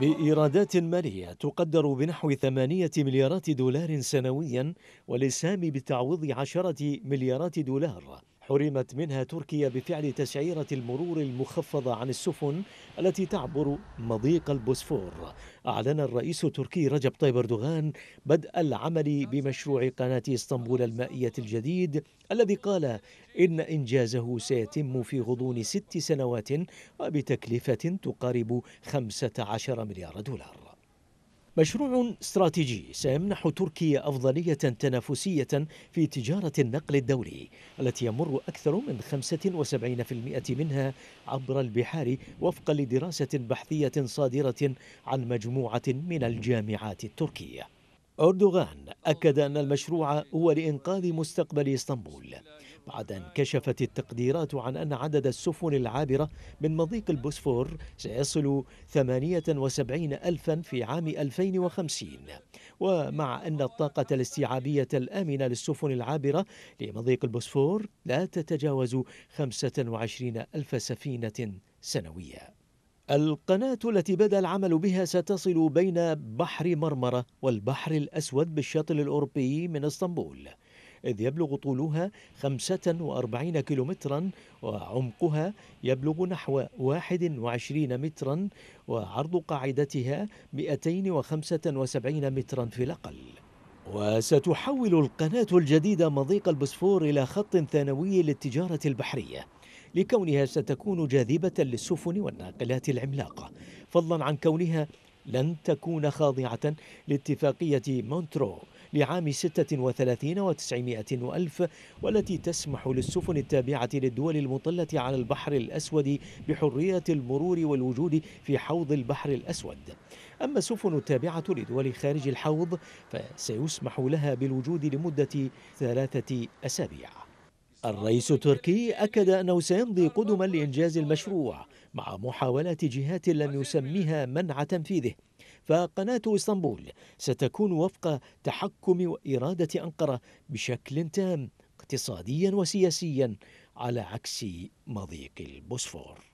بإيرادات مالية تقدر بنحو ثمانية مليارات دولار سنويا والإسهام بتعويض عشرة مليارات دولار حرمت منها تركيا بفعل تسعيرة المرور المخفضة عن السفن التي تعبر مضيق البوسفور أعلن الرئيس التركي رجب طيب أردوغان بدء العمل بمشروع قناة اسطنبول المائية الجديد الذي قال إن إنجازه سيتم في غضون ست سنوات وبتكلفة تقارب 15 مليار دولار مشروع استراتيجي سيمنح تركيا أفضلية تنافسية في تجارة النقل الدولي التي يمر أكثر من 75% منها عبر البحار وفقا لدراسة بحثية صادرة عن مجموعة من الجامعات التركية أردوغان أكد أن المشروع هو لإنقاذ مستقبل إسطنبول بعد أن كشفت التقديرات عن أن عدد السفن العابرة من مضيق البوسفور سيصل 78 ألفا في عام 2050 ومع أن الطاقة الاستيعابية الآمنة للسفن العابرة لمضيق البوسفور لا تتجاوز 25 ألف سفينة سنوية القناة التي بدأ العمل بها ستصل بين بحر مرمرة والبحر الأسود بالشاطئ الأوروبي من اسطنبول إذ يبلغ طولها 45 كيلومترا وعمقها يبلغ نحو 21 مترا وعرض قاعدتها 275 مترا في الأقل وستحول القناة الجديدة مضيق البسفور إلى خط ثانوي للتجارة البحرية لكونها ستكون جاذبة للسفن والناقلات العملاقة فضلا عن كونها لن تكون خاضعة لاتفاقية مونترو لعام 36 و900 ألف والتي تسمح للسفن التابعة للدول المطلة على البحر الأسود بحرية المرور والوجود في حوض البحر الأسود أما السفن التابعة لدول خارج الحوض فسيسمح لها بالوجود لمدة ثلاثة أسابيع الرئيس التركي أكد أنه سيمضي قدما لإنجاز المشروع مع محاولات جهات لم يسميها منع تنفيذه فقناة اسطنبول ستكون وفق تحكم وإرادة أنقرة بشكل تام اقتصاديا وسياسيا على عكس مضيق البوسفور